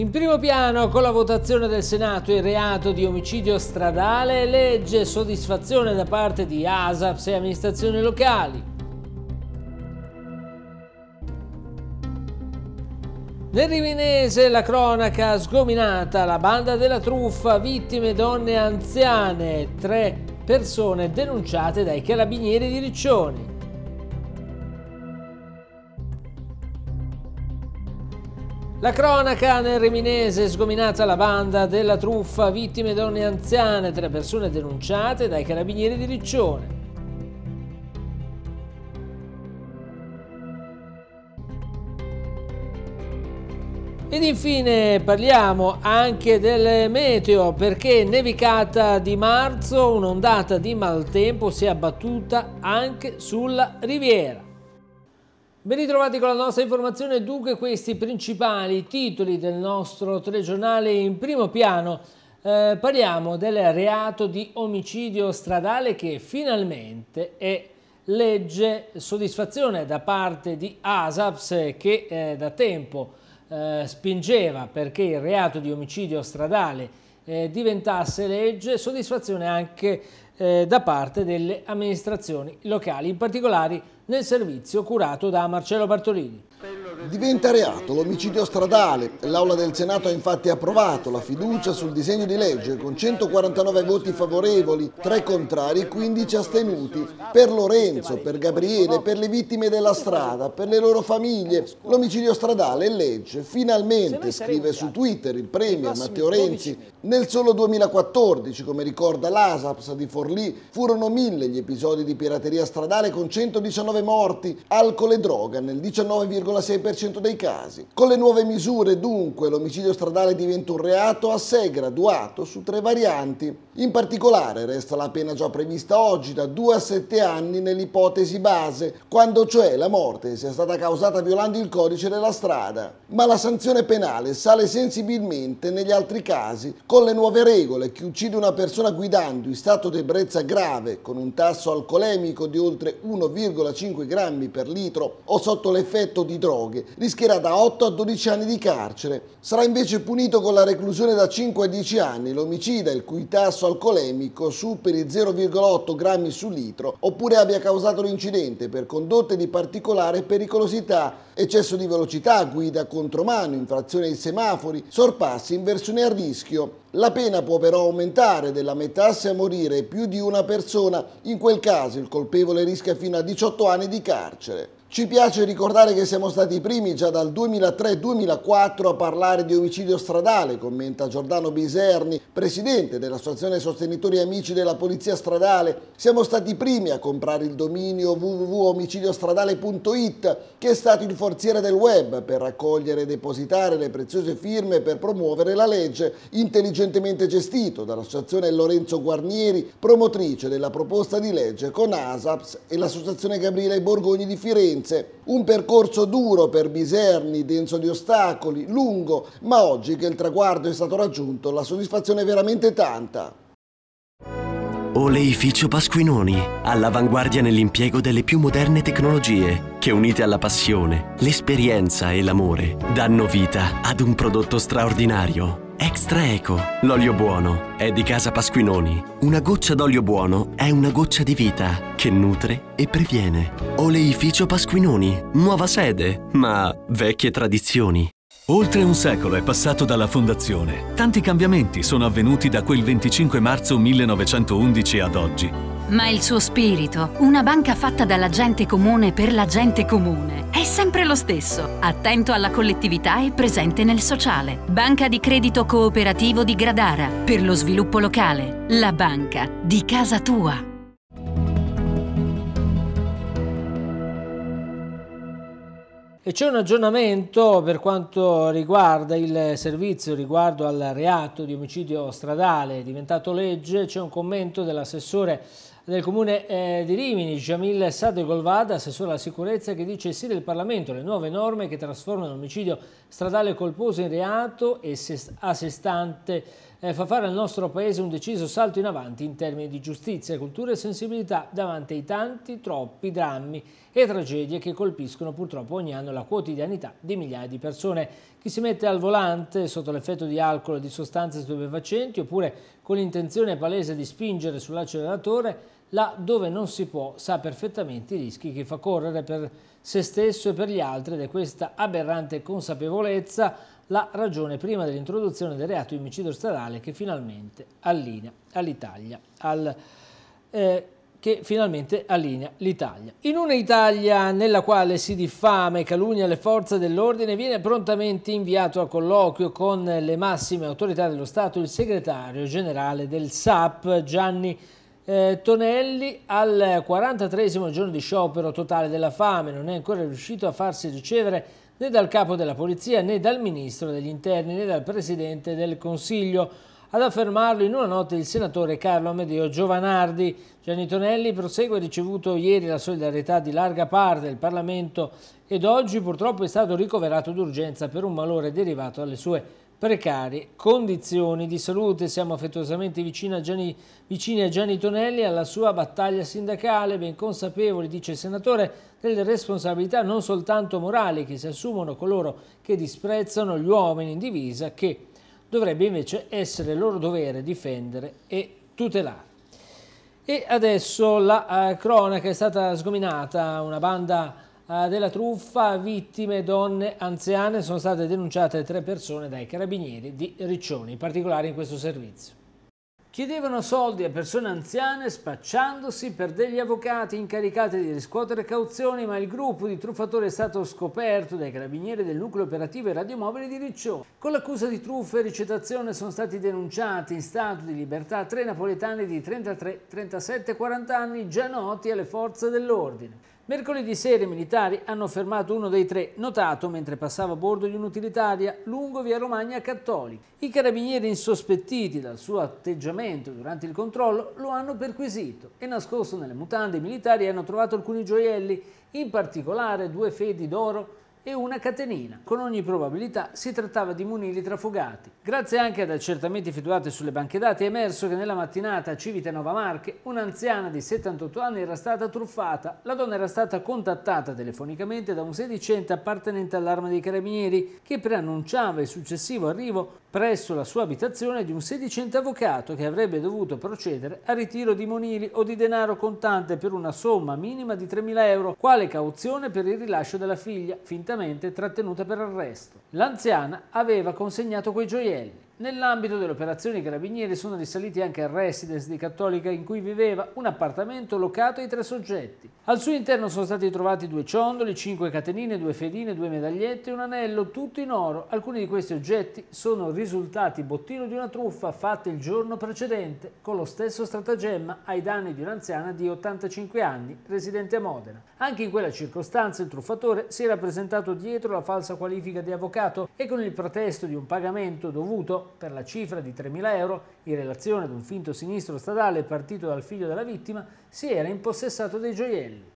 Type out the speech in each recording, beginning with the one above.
In primo piano, con la votazione del Senato, il reato di omicidio stradale, legge soddisfazione da parte di ASAPS e amministrazioni locali. Nel Rivinese la cronaca sgominata, la banda della truffa, vittime donne anziane, tre persone denunciate dai carabinieri di Riccioni. La cronaca nel Riminese, sgominata la banda della truffa, vittime donne anziane, tre persone denunciate dai carabinieri di Riccione. Ed infine parliamo anche del meteo perché nevicata di marzo, un'ondata di maltempo si è abbattuta anche sulla riviera. Ben ritrovati con la nostra informazione, dunque questi principali titoli del nostro telegiornale in primo piano. Eh, parliamo del reato di omicidio stradale che finalmente è legge soddisfazione da parte di ASAPS che eh, da tempo eh, spingeva perché il reato di omicidio stradale eh, diventasse legge, soddisfazione anche eh, da parte delle amministrazioni locali, in particolare nel servizio curato da Marcello Bartolini. Diventa reato l'omicidio stradale. L'Aula del Senato ha infatti approvato la fiducia sul disegno di legge con 149 voti favorevoli, 3 contrari e 15 astenuti. Per Lorenzo, per Gabriele, per le vittime della strada, per le loro famiglie. L'omicidio stradale è legge. Finalmente, scrive su Twitter il Premier Matteo Renzi. Nel solo 2014, come ricorda l'ASAPS di Forlì, furono mille gli episodi di pirateria stradale con 119 morti, alcol e droga nel 19,6% 20% dei casi. Con le nuove misure, dunque, l'omicidio stradale diventa un reato a sé graduato su tre varianti. In particolare resta la pena già prevista oggi da 2 a 7 anni nell'ipotesi base, quando cioè la morte sia stata causata violando il codice della strada. Ma la sanzione penale sale sensibilmente negli altri casi, con le nuove regole chi uccide una persona guidando in stato di ebbrezza grave con un tasso alcolemico di oltre 1,5 grammi per litro o sotto l'effetto di droghe Gang rischierà da 8 a 12 anni di carcere. Sarà invece punito con la reclusione da 5 a 10 anni l'omicida il cui tasso alcolemico superi 0,8 grammi su litro oppure abbia causato l'incidente per condotte di particolare pericolosità, eccesso di velocità, guida contromano, infrazione ai semafori, sorpassi, inversione a rischio. La pena può però aumentare della metà se a morire più di una persona, in quel caso il colpevole rischia fino a 18 anni di carcere. Ci piace ricordare che siamo stati i primi già dal 2003-2004 a parlare di omicidio stradale, commenta Giordano Biserni, presidente dell'Associazione Sostenitori e Amici della Polizia Stradale. Siamo stati i primi a comprare il dominio www.omicidiostradale.it, che è stato il forziere del web per raccogliere e depositare le preziose firme per promuovere la legge, intelligentemente gestito dall'Associazione Lorenzo Guarnieri, promotrice della proposta di legge con ASAPS e l'Associazione Gabriele Borgogni di Firenze esigenze. Un percorso duro per Biserni, denso di ostacoli, lungo, ma oggi che il traguardo è stato raggiunto la soddisfazione è veramente tanta. Oleificio Pasquinoni, all'avanguardia nell'impiego delle più moderne tecnologie, che unite alla passione, l'esperienza e l'amore, danno vita ad un prodotto straordinario Extra Eco, l'olio buono, è di Casa Pasquinoni. Una goccia d'olio buono è una goccia di vita che nutre e previene. Oleificio Pasquinoni, nuova sede, ma vecchie tradizioni. Oltre un secolo è passato dalla fondazione. Tanti cambiamenti sono avvenuti da quel 25 marzo 1911 ad oggi ma il suo spirito, una banca fatta dalla gente comune per la gente comune, è sempre lo stesso, attento alla collettività e presente nel sociale. Banca di credito cooperativo di Gradara, per lo sviluppo locale, la banca di casa tua. E c'è un aggiornamento per quanto riguarda il servizio riguardo al reato di omicidio stradale diventato legge, c'è un commento dell'assessore del Comune eh, di Rimini, Jamil Sade Golvada, assessore alla sicurezza, che dice sì del Parlamento le nuove norme che trasformano l'omicidio stradale colposo in reato e a sé stante eh, fa fare al nostro Paese un deciso salto in avanti in termini di giustizia, cultura e sensibilità davanti ai tanti, troppi drammi e tragedie che colpiscono purtroppo ogni anno la quotidianità di migliaia di persone. Chi si mette al volante sotto l'effetto di alcol e di sostanze stupefacenti oppure con l'intenzione palese di spingere sull'acceleratore là dove non si può sa perfettamente i rischi che fa correre per se stesso e per gli altri ed è questa aberrante consapevolezza la ragione prima dell'introduzione del reato di omicidio stradale che finalmente allinea all'Italia, al, eh, che finalmente allinea l'Italia. In un'Italia nella quale si diffama e calunnia le forze dell'ordine viene prontamente inviato a colloquio con le massime autorità dello Stato il segretario generale del SAP Gianni eh, Tonelli al 43 giorno di sciopero totale della fame non è ancora riuscito a farsi ricevere né dal capo della polizia né dal ministro degli interni né dal presidente del consiglio. Ad affermarlo in una notte il senatore Carlo Amedeo Giovanardi. Gianni Tonelli prosegue ricevuto ieri la solidarietà di larga parte del Parlamento ed oggi purtroppo è stato ricoverato d'urgenza per un malore derivato alle sue precarie condizioni di salute. Siamo affettuosamente vicini a Gianni, vicini a Gianni Tonelli e alla sua battaglia sindacale, ben consapevoli, dice il senatore, delle responsabilità non soltanto morali che si assumono coloro che disprezzano gli uomini in divisa che dovrebbe invece essere loro dovere difendere e tutelare. E adesso la eh, cronaca è stata sgominata, una banda Ah, della truffa, vittime donne anziane, sono state denunciate tre persone dai carabinieri di Riccioni, in particolare in questo servizio. Chiedevano soldi a persone anziane spacciandosi per degli avvocati incaricati di riscuotere cauzioni, ma il gruppo di truffatori è stato scoperto dai carabinieri del nucleo operativo e radiomobile di Riccioni. Con l'accusa di truffa e ricettazione sono stati denunciati in stato di libertà tre napoletani di 33, 37 e 40 anni già noti alle forze dell'ordine. Mercoledì sera i militari hanno fermato uno dei tre, notato mentre passava a bordo di un'utilitaria lungo via Romagna Cattolica. I carabinieri insospettiti dal suo atteggiamento durante il controllo lo hanno perquisito e nascosto nelle mutande i militari hanno trovato alcuni gioielli, in particolare due fedi d'oro e una catenina. Con ogni probabilità si trattava di munili trafugati. Grazie anche ad accertamenti effettuati sulle banche dati è emerso che nella mattinata a Nova Marche un'anziana di 78 anni era stata truffata. La donna era stata contattata telefonicamente da un sedicente appartenente all'arma dei carabinieri che preannunciava il successivo arrivo presso la sua abitazione di un sedicente avvocato che avrebbe dovuto procedere al ritiro di monili o di denaro contante per una somma minima di 3.000 euro, quale cauzione per il rilascio della figlia, finta appositamente trattenuta per arresto. L'anziana aveva consegnato quei gioielli. Nell'ambito delle operazioni carabinieri sono risaliti anche residence di Cattolica in cui viveva un appartamento locato ai tre soggetti. Al suo interno sono stati trovati due ciondoli, cinque catenine, due fedine, due medagliette e un anello, tutto in oro. Alcuni di questi oggetti sono risultati bottino di una truffa fatta il giorno precedente con lo stesso stratagemma ai danni di un'anziana di 85 anni residente a Modena. Anche in quella circostanza il truffatore si era presentato dietro la falsa qualifica di avvocato e con il pretesto di un pagamento dovuto per la cifra di 3.000 euro in relazione ad un finto sinistro stradale partito dal figlio della vittima si era impossessato dei gioielli.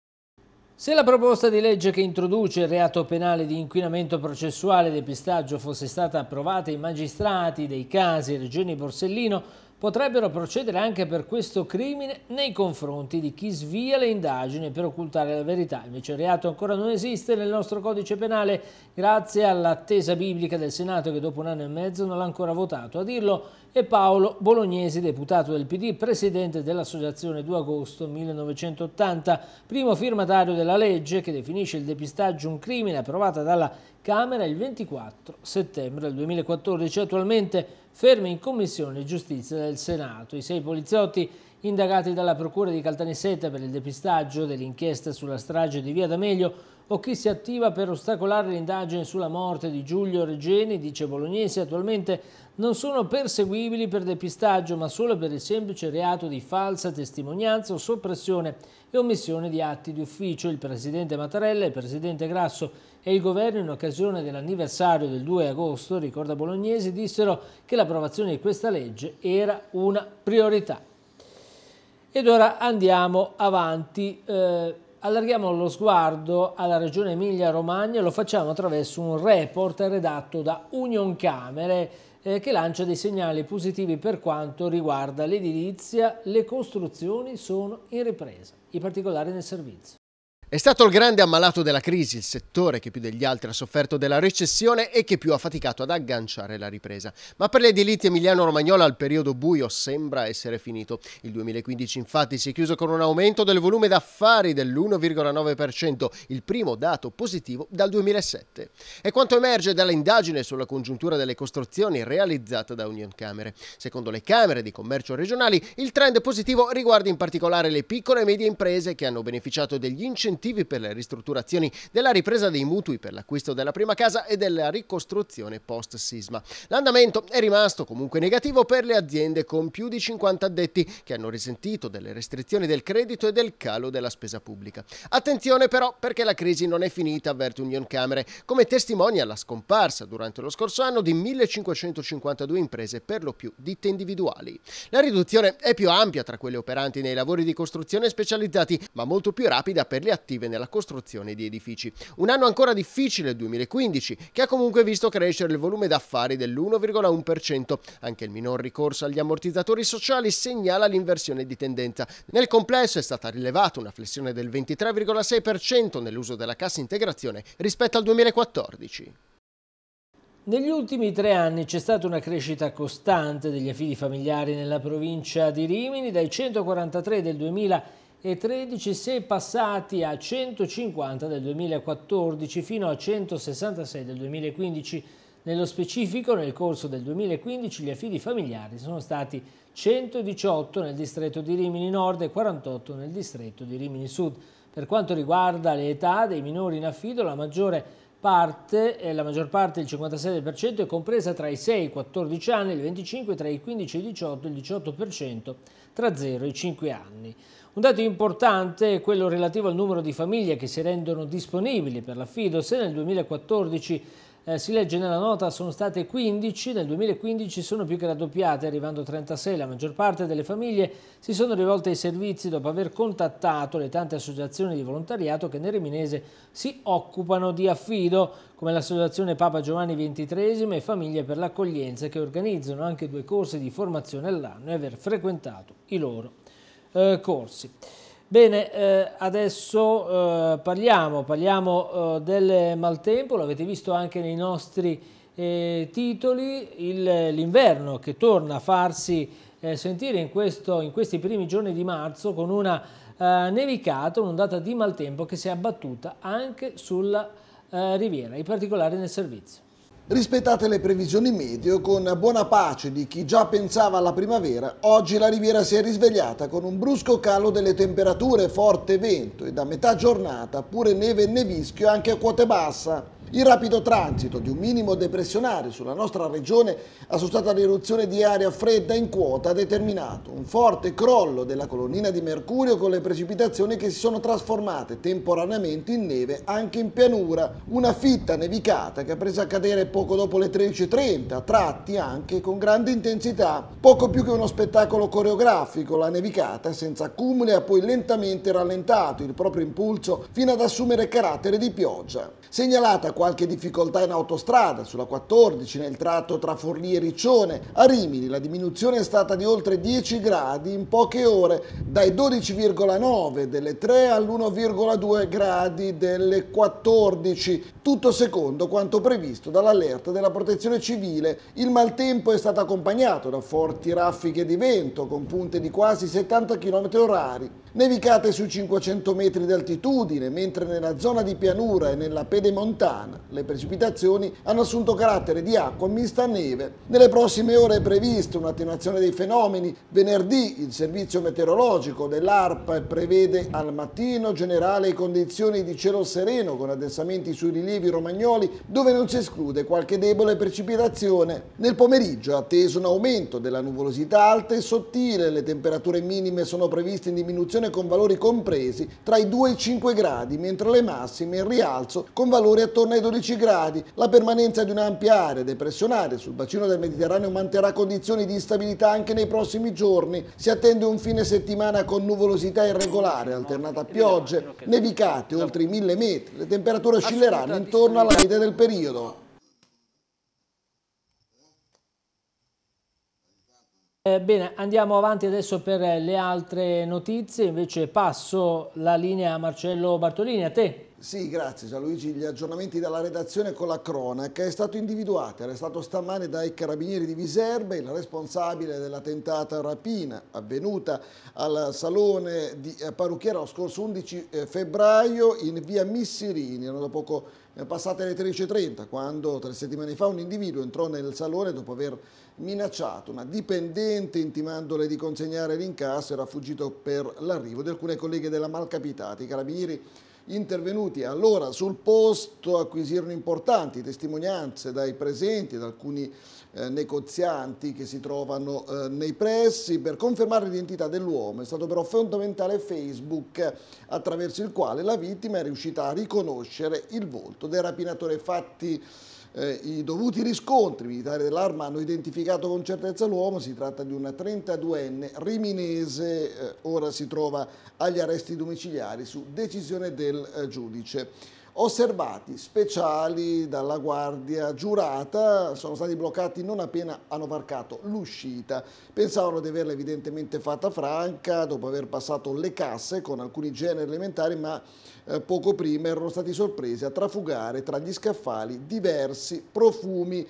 Se la proposta di legge che introduce il reato penale di inquinamento processuale e depistaggio fosse stata approvata, i magistrati dei casi Regioni Borsellino potrebbero procedere anche per questo crimine nei confronti di chi svia le indagini per occultare la verità. Invece il reato ancora non esiste nel nostro codice penale grazie all'attesa biblica del Senato che dopo un anno e mezzo non l'ha ancora votato. A dirlo e Paolo Bolognesi, deputato del PD, presidente dell'Associazione 2 agosto 1980, primo firmatario della legge che definisce il depistaggio un crimine approvata dalla Camera il 24 settembre 2014, attualmente fermi in Commissione Giustizia del Senato. I sei poliziotti indagati dalla Procura di Caltanissetta per il depistaggio dell'inchiesta sulla strage di Via D'Amelio o chi si attiva per ostacolare l'indagine sulla morte di Giulio Regeni, dice Bolognesi, attualmente non sono perseguibili per depistaggio ma solo per il semplice reato di falsa testimonianza o soppressione e omissione di atti di ufficio. Il Presidente Mattarella, il Presidente Grasso e il Governo in occasione dell'anniversario del 2 agosto, ricorda Bolognesi, dissero che l'approvazione di questa legge era una priorità. Ed ora andiamo avanti, eh, allarghiamo lo sguardo alla regione Emilia-Romagna, lo facciamo attraverso un report redatto da Union Camere eh, che lancia dei segnali positivi per quanto riguarda l'edilizia, le costruzioni sono in ripresa, i particolari nel servizio. È stato il grande ammalato della crisi, il settore che più degli altri ha sofferto della recessione e che più ha faticato ad agganciare la ripresa. Ma per l'edilizia emiliano-romagnola il periodo buio sembra essere finito. Il 2015 infatti si è chiuso con un aumento del volume d'affari dell'1,9%, il primo dato positivo dal 2007. È quanto emerge dall'indagine sulla congiuntura delle costruzioni realizzata da Union Camere. Secondo le Camere di Commercio regionali il trend positivo riguarda in particolare le piccole e medie imprese che hanno beneficiato degli incentivi incentivi per le ristrutturazioni, della ripresa dei mutui per l'acquisto della prima casa e della ricostruzione post-sisma. L'andamento è rimasto comunque negativo per le aziende con più di 50 addetti che hanno risentito delle restrizioni del credito e del calo della spesa pubblica. Attenzione però perché la crisi non è finita, avverte Union Camere, come testimonia la scomparsa durante lo scorso anno di 1552 imprese per lo più ditte individuali. La riduzione è più ampia tra quelle operanti nei lavori di costruzione specializzati, ma molto più rapida per le attività attive nella costruzione di edifici. Un anno ancora difficile, il 2015, che ha comunque visto crescere il volume d'affari dell'1,1%. Anche il minor ricorso agli ammortizzatori sociali segnala l'inversione di tendenza. Nel complesso è stata rilevata una flessione del 23,6% nell'uso della cassa integrazione rispetto al 2014. Negli ultimi tre anni c'è stata una crescita costante degli affidi familiari nella provincia di Rimini dai 143 del 2015 e 13 si è passati a 150 del 2014 fino a 166 del 2015. Nello specifico, nel corso del 2015 gli affidi familiari sono stati 118 nel distretto di Rimini Nord e 48 nel distretto di Rimini Sud. Per quanto riguarda le età dei minori in affido, la maggiore parte, eh, la maggior parte, il 57%, è compresa tra i 6 e i 14 anni, il 25% tra i 15 e i 18, il 18% tra 0 e i 5 anni. Un dato importante è quello relativo al numero di famiglie che si rendono disponibili per l'affido. Se nel 2014 eh, si legge nella nota, sono state 15, nel 2015 sono più che raddoppiate, arrivando a 36. La maggior parte delle famiglie si sono rivolte ai servizi dopo aver contattato le tante associazioni di volontariato che nel Riminese si occupano di affido, come l'associazione Papa Giovanni XXIII e Famiglie per l'Accoglienza, che organizzano anche due corsi di formazione all'anno e aver frequentato i loro eh, corsi. Bene, eh, adesso eh, parliamo, parliamo eh, del maltempo, l'avete visto anche nei nostri eh, titoli, l'inverno che torna a farsi eh, sentire in, questo, in, questi primi giorni di marzo con una eh, nevicata, un'ondata di maltempo che si è abbattuta anche sulla riviera, in particolare nel servizio. Rispettate le previsioni meteo con buona pace di chi già pensava alla primavera, oggi la riviera si è risvegliata con un brusco calo delle temperature, forte vento e da metà giornata pure neve e nevischio anche a quote bassa. Il rapido transito di un minimo depressionario sulla nostra regione, associato all'eruzione di aria fredda in quota, ha determinato un forte crollo della colonnina di mercurio con le precipitazioni che si sono trasformate temporaneamente in neve anche in pianura, una fitta nevicata che ha preso a cadere poco dopo le 13.30, a tratti anche con grande intensità, poco più che uno spettacolo coreografico, la nevicata senza accumuli ha poi lentamente rallentato il proprio impulso fino ad assumere carattere di pioggia. Segnalata qualche difficoltà in autostrada, sulla 14 nel tratto tra Forlì e Riccione. A Rimini la diminuzione è stata di oltre 10 gradi in poche ore, dai 12,9 delle 3 all'1,2 gradi delle 14, tutto secondo quanto previsto dall'allerta della protezione civile. Il maltempo è stato accompagnato da forti raffiche di vento con punte di quasi 70 km orari, nevicate su 500 metri di altitudine, mentre nella zona di pianura e nella pedemontana Toscana. Le precipitazioni hanno assunto carattere di acqua mista a neve. Nelle prossime ore è prevista un'attenuazione dei fenomeni. Venerdì il servizio meteorologico dell'ARPA prevede al mattino generale condizioni di cielo sereno con addensamenti sui rilievi romagnoli dove non si esclude qualche debole precipitazione. Nel pomeriggio è atteso un aumento della nuvolosità alta e sottile, le temperature minime sono previste in diminuzione con valori compresi tra i 2 e i 5 gradi, mentre le massime in rialzo con valori attorno ai ai 12 gradi, la permanenza di un'ampia area depressionaria sul bacino del Mediterraneo manterrà condizioni di instabilità anche nei prossimi giorni. Si attende un fine settimana con nuvolosità irregolare, alternata a piogge, nevicate oltre i mille metri. Le temperature oscilleranno intorno alla media del periodo. Eh, bene, andiamo avanti adesso per le altre notizie, invece passo la linea a Marcello Bartolini, a te. Sì, grazie Gianluigi. Gli aggiornamenti dalla redazione con la cronaca è stato individuato, era arrestato stamane dai carabinieri di Viserbe, il responsabile della tentata rapina avvenuta al salone di eh, Parrucchiera lo scorso 11 eh, febbraio in via Missirini. Erano da poco eh, passate le 13.30 quando tre settimane fa un individuo entrò nel salone dopo aver minacciato una dipendente intimandole di consegnare l'incasso era fuggito per l'arrivo di alcune colleghe della Malcapitata. I carabinieri intervenuti allora sul posto acquisirono importanti testimonianze dai presenti, da alcuni eh, negozianti che si trovano eh, nei pressi. Per confermare l'identità dell'uomo è stato però fondamentale Facebook attraverso il quale la vittima è riuscita a riconoscere il volto del rapinatore. Fatti eh, I dovuti riscontri i militari dell'arma hanno identificato con certezza l'uomo, si tratta di un 32enne riminese, eh, ora si trova agli arresti domiciliari su decisione del eh, giudice osservati speciali dalla guardia giurata, sono stati bloccati non appena hanno varcato l'uscita. Pensavano di averla evidentemente fatta franca dopo aver passato le casse con alcuni generi elementari, ma eh, poco prima erano stati sorpresi a trafugare tra gli scaffali diversi profumi.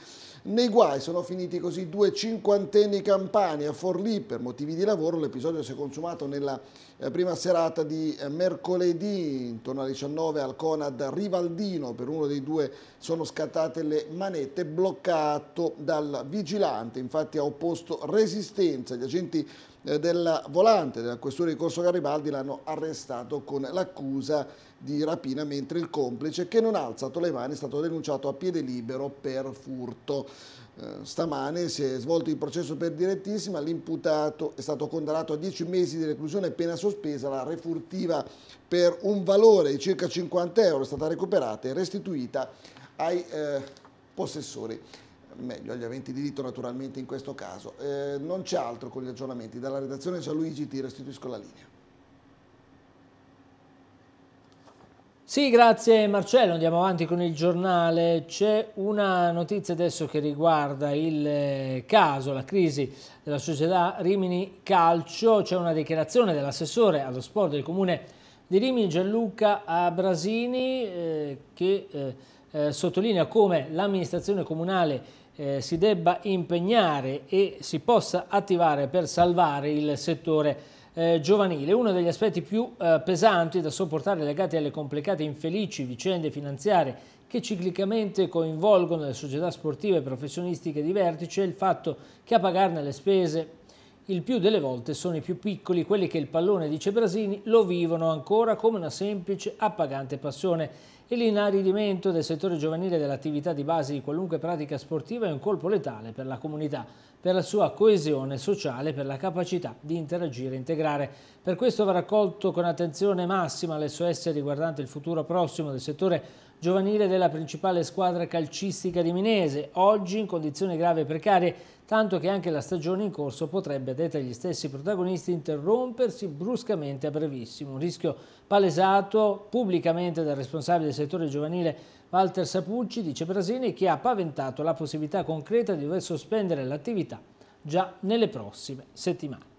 Nei guai sono finiti così due cinquantenni campani a Forlì per motivi di lavoro. L'episodio si è consumato nella eh, prima serata di eh, mercoledì intorno alle 19 al Conad Rivaldino per uno dei due sono scattate le manette bloccato dal vigilante infatti ha opposto resistenza gli agenti eh, della volante della questura di Corso Garibaldi l'hanno arrestato con l'accusa di rapina mentre il complice che non ha alzato le mani è stato denunciato a piede libero per furto eh, stamane si è svolto il processo per direttissima, l'imputato è stato condannato a 10 mesi di reclusione e pena sospesa, la refurtiva per un valore di circa 50 euro è stata recuperata e restituita ai eh, possessori, meglio agli aventi diritto naturalmente in questo caso. Eh, non c'è altro con gli aggiornamenti, dalla redazione Gianluigi ti restituisco la linea. Sì, grazie Marcello, andiamo avanti con il giornale. C'è una notizia adesso che riguarda il eh, caso, la crisi della società Rimini Calcio. C'è una dichiarazione dell'assessore allo sport del comune di Rimini, Gianluca Brasini, eh, che eh, eh, sottolinea come l'amministrazione comunale eh, si debba impegnare e si possa attivare per salvare il settore eh, giovanile. Uno degli aspetti più eh, pesanti da sopportare legati alle complicate e infelici vicende finanziarie che ciclicamente coinvolgono le società sportive e professionistiche di vertice è il fatto che a pagarne le spese il più delle volte sono i più piccoli quelli che il pallone, dice Brasini, lo vivono ancora come una semplice appagante passione e l'inaridimento del settore giovanile dell'attività di base di qualunque pratica sportiva è un colpo letale per la comunità, per la sua coesione sociale, per la capacità di interagire e integrare. Per questo va raccolto con attenzione massima l'SOS riguardante il futuro prossimo del settore giovanile della principale squadra calcistica di Minese, oggi in condizioni grave e precarie tanto che anche la stagione in corso potrebbe, detta gli stessi protagonisti, interrompersi bruscamente a brevissimo. Un rischio palesato pubblicamente dal responsabile del settore giovanile Walter Sapucci, dice Brasini, che ha paventato la possibilità concreta di dover sospendere l'attività già nelle prossime settimane.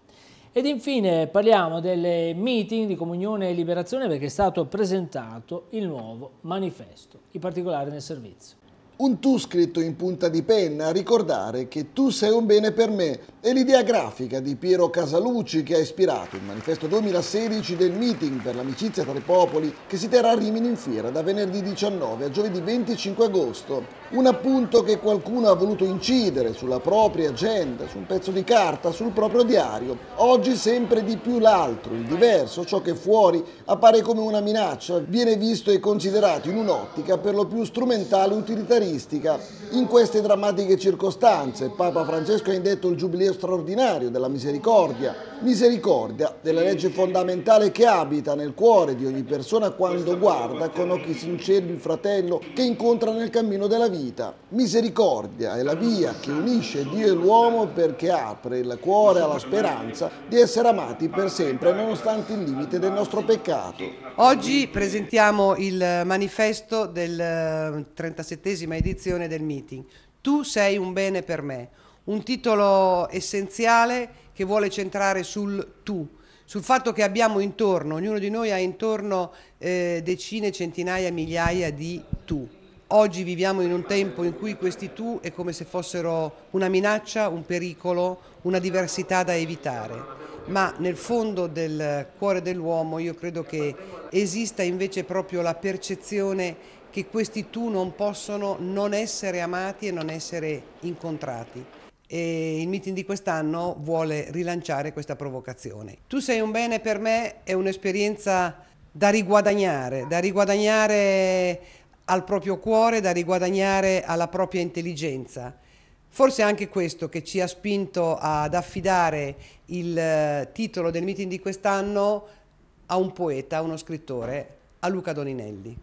Ed infine parliamo delle meeting di Comunione e Liberazione perché è stato presentato il nuovo manifesto, i particolari nel servizio un tu scritto in punta di penna a ricordare che tu sei un bene per me è l'idea grafica di Piero Casalucci che ha ispirato il manifesto 2016 del meeting per l'amicizia tra i popoli che si terrà a Rimini in fiera da venerdì 19 a giovedì 25 agosto. Un appunto che qualcuno ha voluto incidere sulla propria agenda, su un pezzo di carta, sul proprio diario. Oggi sempre di più l'altro, il diverso, ciò che fuori appare come una minaccia, viene visto e considerato in un'ottica per lo più strumentale e utilitaria eucaristica in queste drammatiche circostanze. Papa Francesco ha indetto il Giubileo straordinario della misericordia misericordia della legge fondamentale che abita nel cuore di ogni persona quando guarda con occhi sinceri il fratello che incontra nel cammino della vita. Misericordia è la via che unisce Dio e l'uomo perché apre il cuore alla speranza di essere amati per sempre nonostante il limite del nostro peccato. Oggi presentiamo il manifesto del 37 eh, edizione del meeting. Tu sei un bene per me, un titolo essenziale che vuole centrare sul tu, sul fatto che abbiamo intorno, ognuno di noi ha intorno eh, decine, centinaia, migliaia di tu. Oggi viviamo in un tempo in cui questi tu è come se fossero una minaccia, un pericolo, una diversità da evitare, ma nel fondo del cuore dell'uomo io credo che esista invece proprio la percezione che questi tu non possono non essere amati e non essere incontrati e il meeting di quest'anno vuole rilanciare questa provocazione. Tu sei un bene per me è un'esperienza da riguadagnare, da riguadagnare al proprio cuore, da riguadagnare alla propria intelligenza. Forse è anche questo che ci ha spinto ad affidare il eh, titolo del meeting di quest'anno a un poeta, a uno scrittore, a Luca Doninelli.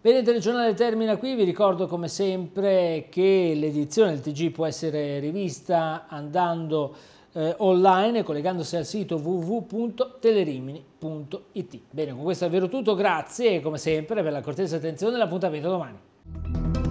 Bene, il telegiornale termina qui, vi ricordo come sempre che l'edizione del TG può essere rivista andando eh, online e collegandosi al sito www.telerimini.it. Bene, con questo è davvero tutto, grazie come sempre per la cortese attenzione e l'appuntamento domani.